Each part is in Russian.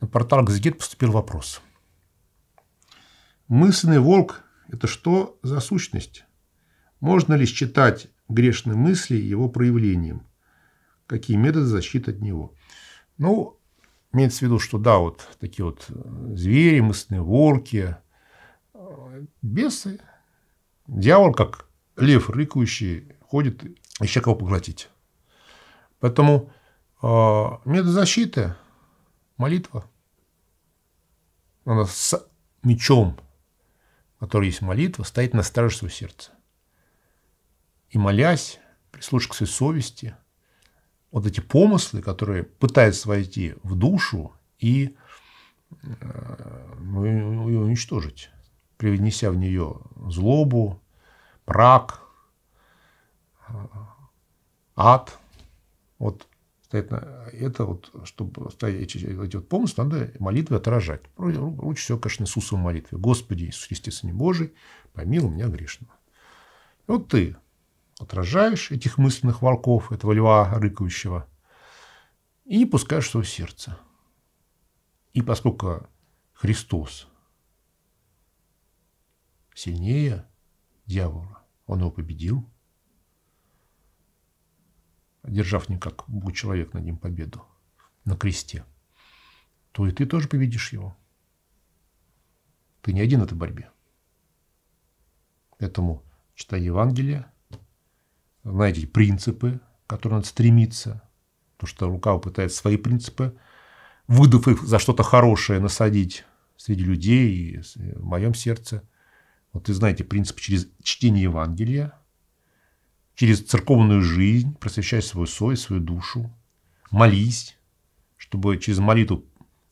на портал «Газгет» поступил вопрос. Мысленный волк – это что за сущность? Можно ли считать грешные мысли его проявлением? Какие методы защиты от него? Ну, имеется в виду, что да, вот такие вот звери, мысленные волки, э, бесы. Дьявол, как лев рыкающий, ходит, ища кого поглотить. Поэтому э, метод защиты молитва. она с мечом, который есть молитва, стоит на страже своего сердца. И молясь, прислушиваясь к своей совести, вот эти помыслы, которые пытаются войти в душу и, э, ну, и уничтожить, привнеся в нее злобу, брак, э, ад. Вот стоять на это вот, чтобы стоять, идет помощь, надо молитвы отражать. Ну, Лучше всего, конечно, Иисусовой молитве. Господи Иисус Христе, Божий, помилуй меня грешного. И вот ты отражаешь этих мысленных волков, этого льва рыкающего, и не пускаешь в свое сердце. И поскольку Христос сильнее дьявола, он его победил – одержав не как Бог человек над ним победу на кресте, то и ты тоже победишь его. Ты не один в этой борьбе. Поэтому читай Евангелие, найди принципы, к которым надо стремиться, то что Лукава пытается свои принципы, выдав их за что-то хорошее, насадить среди людей и в моем сердце. Вот ты знаете принцип через чтение Евангелия – через церковную жизнь, просвещай свою совесть, свою душу, молись, чтобы через молитву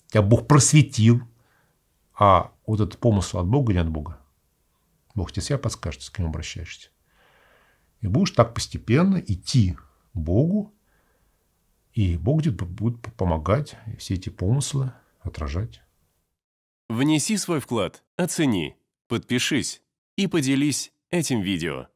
тебя Бог просветил, а вот этот помысл от Бога или от Бога, Бог тебе себя подскажет, с кем обращаешься. И будешь так постепенно идти к Богу, и Бог будет, будет помогать все эти помыслы отражать. Внеси свой вклад, оцени, подпишись и поделись этим видео.